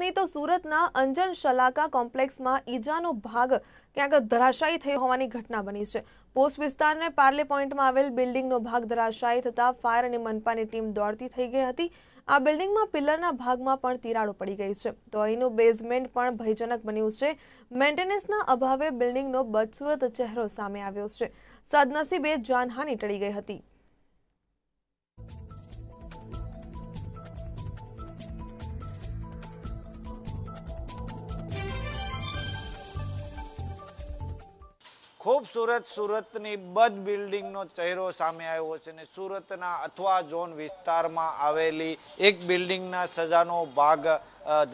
વાત તો સુરતના અંજન શલાકા કોમ્પ્લેક્સમાં ઈજાનો ભાગ ક્યાંક ધરાશાયી થઈ હોવાની ઘટના બની છે પોસ્ટ વિસ્તારને પાર્લે પોઈન્ટમાં આવેલ બિલ્ડિંગનો ભાગ ધરાશાયી થતાં ફાયર અને મનપાની ટીમ દોડતી થઈ ગઈ હતી આ બિલ્ડિંગમાં પિલરના ભાગમાં પણ તિરાડો પડી ગઈ છે તો અહીંનું બેઝમેન્ટ પણ ભયજનક બન્યું છે મેન્ટેનન્સના અભાવે બિલ્ડિંગનો બદસુરત ચહેરો સામે આવ્યો છે સદનસીબે જાનહાની ટળી ગઈ હતી ખૂબસૂરત સુરતની બધ બિલ્ડિંગનો ચહેરો સામે આવ્યો છે ને સુરતના અથવા ઝોન વિસ્તારમાં આવેલી એક બિલ્ડિંગના સજાનો ભાગ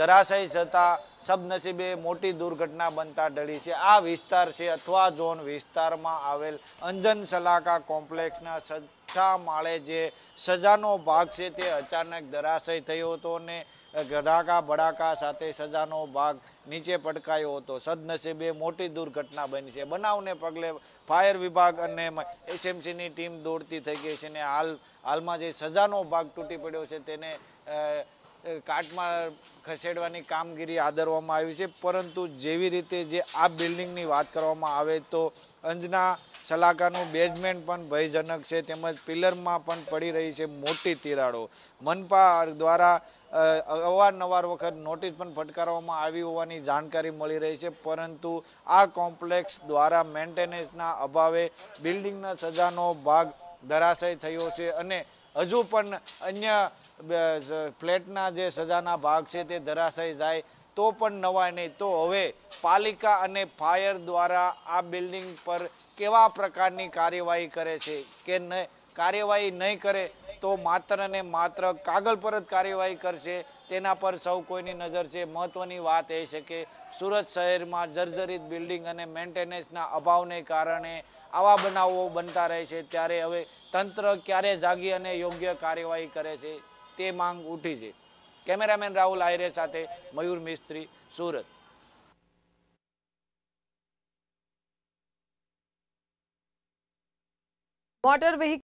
ધરાશય જતા સબનસીબે મોટી દુર્ઘટના બનતા ડળી છે આ વિસ્તાર છે અથવા ઝોન વિસ્તારમાં આવેલ અંજન સલાકા કોમ્પ્લેક્સના છઠ્ઠા માળે જે સજાનો ભાગ છે તે અચાનક ધરાશય થયો હતો અને ગધાકા ભડાકા સાથે સજાનો ભાગ નીચે પડકાયો હતો સદનસીબે મોટી દુર્ઘટના બની છે બનાવને પગલે ફાયર વિભાગ અને એસએમસીની ટીમ દોડતી થઈ ગઈ છે અને હાલ હાલમાં જે સજાનો ભાગ તૂટી પડ્યો છે તેને કાર્ટમાં ખસેડવાની કામગીરી આદરવામાં આવી છે પરંતુ જેવી રીતે જે આ બિલ્ડિંગની વાત કરવામાં આવે તો અંજના સલાકાનું બેઝમેન્ટ પણ ભયજનક છે તેમજ પિલરમાં પણ પડી રહી છે મોટી તિરાડો મનપા દ્વારા અવારનવાર વખત નોટિસ પણ ફટકારવામાં આવી હોવાની જાણકારી મળી રહી છે પરંતુ આ કોમ્પ્લેક્સ દ્વારા મેન્ટેનન્સના અભાવે બિલ્ડિંગના સજાનો ભાગ ધરાશય થયો છે અને હજુ પણ અન્ય ફ્લેટના જે સજાના ભાગ છે તે ધરાશય જાય તો પણ નવાય નહીં તો હવે પાલિકા અને ફાયર દ્વારા આ બિલ્ડિંગ પર કેવા પ્રકારની કાર્યવાહી કરે છે કે કાર્યવાહી નહીં કરે તો માત્ર ને માત્ર કાગળ પર જ કાર્યવાહી કરશે તેના પર સૌ કોઈની નજર છે મહત્વની વાત એ છે કે સુરત શહેરમાં જર્જરિત બિલ્ડિંગ અને મેન્ટેનન્સના અભાવને કારણે આવા બનાવો બનતા રહે છે ત્યારે હવે તંત્ર ક્યારે જાગી અને યોગ્ય કાર્યવાહી કરે છે તે માંગ ઉઠી છે કેમેરામેન રાહુલ આયરે સાથે મયુર મિસ્ત્રી સુરત મોટર વેહિકલ